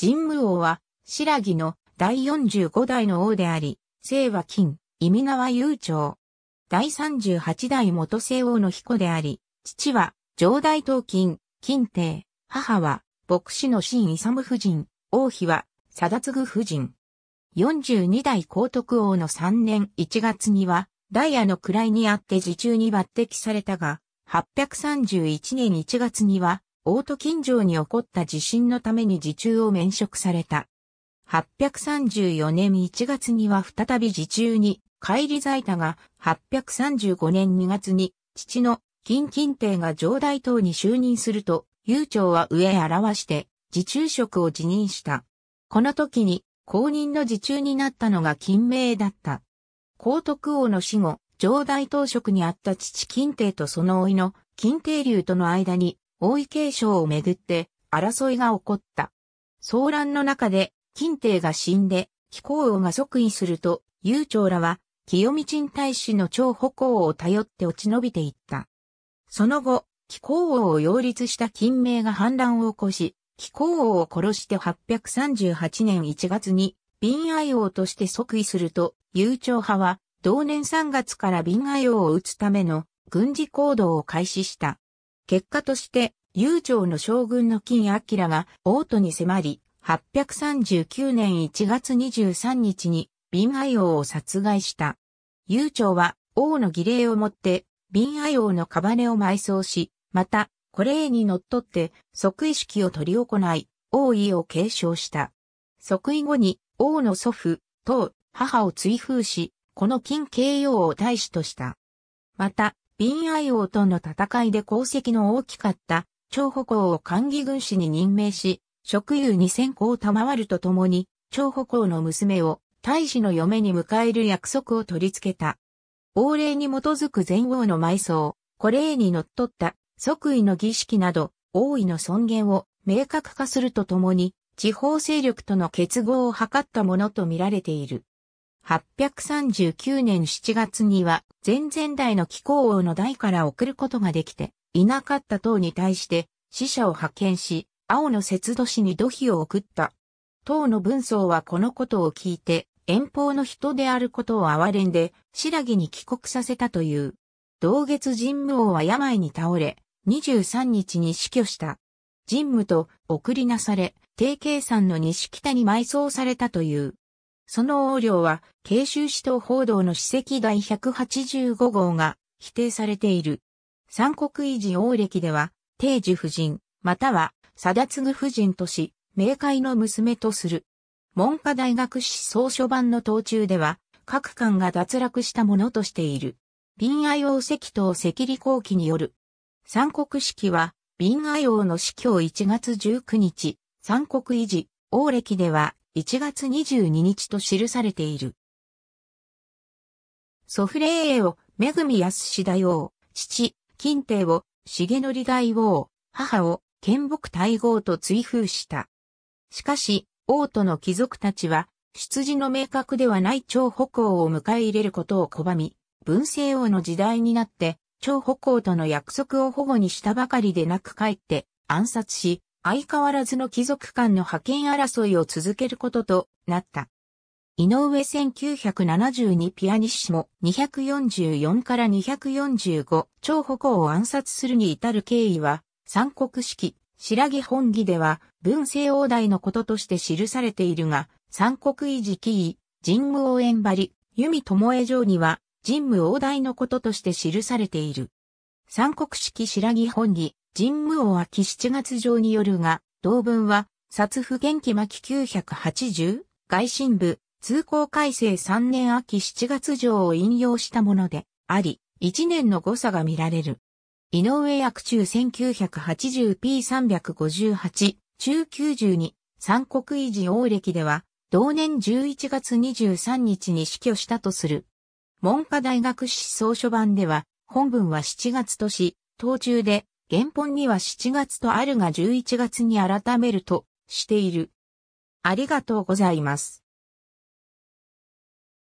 神武王は、白木の第45代の王であり、姓は金、意味名は長。第38代元姓王の彦であり、父は、上代東金、金帝、母は、牧師の新勇夫人、王妃は、貞次夫人。42代高徳王の3年1月には、ダイヤの位にあって時中に抜擢されたが、831年1月には、大都近城に起こった地震のために自中を免職された。834年1月には再び自中に帰り在たが、835年2月に父の金金帝が上大党に就任すると、悠長は上へ表して、自中職を辞任した。この時に、公認の自中になったのが金名だった。皇徳王の死後、上大当職にあった父金帝とその老いの金帝流との間に王位継承をめぐって争いが起こった。騒乱の中で、金帝が死んで、貴公王が即位すると、悠長らは、清道陳大使の超歩行を頼って落ち延びていった。その後、貴公王を擁立した金明が反乱を起こし、貴公王を殺して838年1月に、敏愛王として即位すると、悠長派は、同年3月から敏愛王を討つための軍事行動を開始した。結果として、雄長の将軍の金明が王都に迫り、839年1月23日に、敏愛王を殺害した。雄長は王の儀礼をもって、敏愛王の屍を埋葬し、また、これにのっとって、即位式を取り行い、王位を継承した。即位後に、王の祖父、と母を追封し、この金慶王を大使とした。また、ビンアイ王との戦いで功績の大きかった、張保公を歓義軍師に任命し、職有に先行を賜るとともに、張保公の娘を太子の嫁に迎える約束を取り付けた。王令に基づく前王の埋葬、これに則った即位の儀式など、王位の尊厳を明確化するとともに、地方勢力との結合を図ったものと見られている。839年7月には前々代の貴公王の代から送ることができていなかった党に対して死者を派遣し、青の節度氏に土肥を送った。党の文僧はこのことを聞いて遠方の人であることを哀れんで、白木に帰国させたという。同月神武王は病に倒れ、23日に死去した。神武と送りなされ、定計算の西北に埋葬されたという。その横領は、慶州市東報道の史跡第185号が否定されている。三国維持王歴では、定寿夫人、または、貞次夫人とし、明海の娘とする。文科大学史総書版の当中では、各官が脱落したものとしている。貧愛王石と赤利後期による。三国式は、貧愛王の死去1月19日、三国維持、王歴では、1月22日と記されている。ソフレーエを、めぐみやすし大王、父、金帝を、重則大王、母を、剣木大王と追封した。しかし、王都の貴族たちは、出自の明確ではない張北公を迎え入れることを拒み、文政王の時代になって、張北公との約束を保護にしたばかりでなく帰って暗殺し、相変わらずの貴族間の覇権争いを続けることとなった。井上1972ピアニッシモ244から245超歩行を暗殺するに至る経緯は三国式白木本義では文政王代のこととして記されているが三国維持記位神武応援張り弓巴城には神武王代のこととして記されている。三国式白木本義神武王秋7月上によるが、同文は、殺不元気巻980、外信部、通行改正3年秋7月上を引用したもので、あり、1年の誤差が見られる。井上役中 1980p358、中92、三国維持王暦では、同年11月23日に死去したとする。文科大学史総書版では、本文は7月とし、当中で原本には7月とあるが11月に改めるとしている。ありがとうございます。